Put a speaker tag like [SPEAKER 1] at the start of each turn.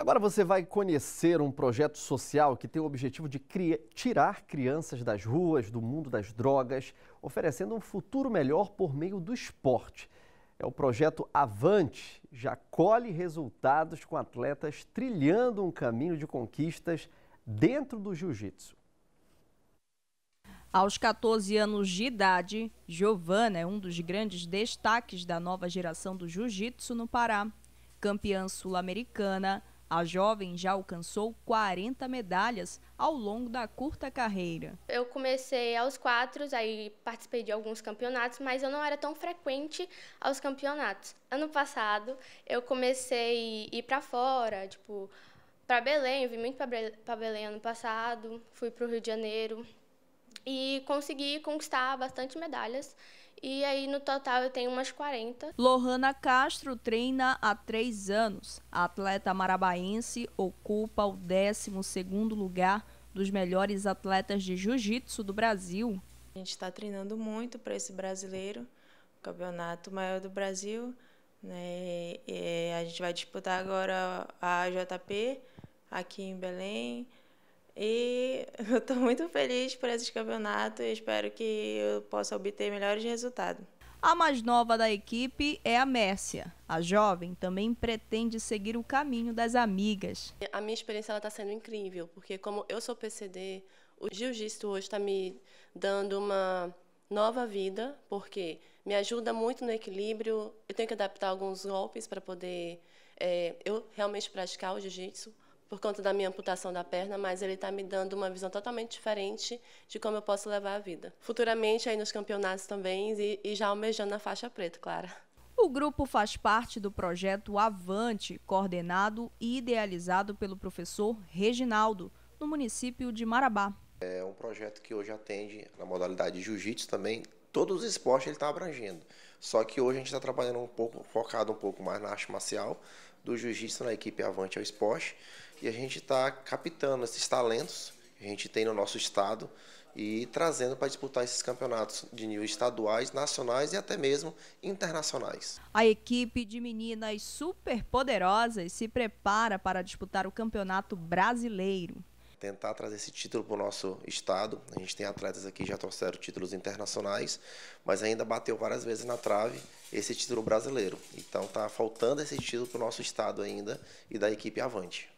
[SPEAKER 1] Agora você vai conhecer um projeto social que tem o objetivo de tirar crianças das ruas, do mundo das drogas, oferecendo um futuro melhor por meio do esporte. É o projeto Avante, já colhe resultados com atletas trilhando um caminho de conquistas dentro do jiu-jitsu.
[SPEAKER 2] Aos 14 anos de idade, Giovana é um dos grandes destaques da nova geração do jiu-jitsu no Pará. Campeã sul-americana, a jovem já alcançou 40 medalhas ao longo da curta carreira.
[SPEAKER 3] Eu comecei aos quatro, aí participei de alguns campeonatos, mas eu não era tão frequente aos campeonatos. Ano passado eu comecei a ir para fora, tipo, para Belém, eu vim muito para Belém ano passado, fui para o Rio de Janeiro, e consegui conquistar bastante medalhas. E aí, no total, eu tenho umas 40.
[SPEAKER 2] Lohana Castro treina há três anos. A atleta marabaense ocupa o 12 lugar dos melhores atletas de jiu-jitsu
[SPEAKER 4] do Brasil. A gente está treinando muito para esse brasileiro, o campeonato maior do Brasil. Né? E eh, a gente vai disputar agora a JP aqui em Belém. E eu estou muito feliz por esse campeonato e espero que eu possa obter melhores resultados. A mais nova da
[SPEAKER 2] equipe é a Mércia. A jovem também pretende seguir o caminho das
[SPEAKER 4] amigas. A minha experiência está sendo incrível, porque como eu sou PCD, o jiu-jitsu hoje está me dando uma nova vida, porque me ajuda muito no equilíbrio. Eu tenho que adaptar alguns golpes para poder é, eu realmente praticar o jiu-jitsu por conta da minha amputação da perna, mas ele está me dando uma visão totalmente diferente de como eu posso levar a vida. Futuramente, aí nos campeonatos também, e, e já almejando a faixa preta, Clara.
[SPEAKER 2] O grupo faz parte do projeto Avante, coordenado e idealizado pelo professor Reginaldo, no município de Marabá.
[SPEAKER 1] É um projeto que hoje atende na modalidade de jiu-jitsu também todos os esportes ele está abrangendo. Só que hoje a gente está trabalhando um pouco, focado um pouco mais na arte marcial, do jiu-jitsu na equipe Avante ao Esporte, e a gente está captando esses talentos que a gente tem no nosso estado e trazendo para disputar esses campeonatos de nível estaduais, nacionais e até mesmo internacionais.
[SPEAKER 2] A equipe de meninas superpoderosas se prepara para disputar o Campeonato Brasileiro
[SPEAKER 1] tentar trazer esse título para o nosso estado. A gente tem atletas aqui que já trouxeram títulos internacionais, mas ainda bateu várias vezes na trave esse título brasileiro. Então está faltando esse título para o nosso estado ainda e da equipe avante.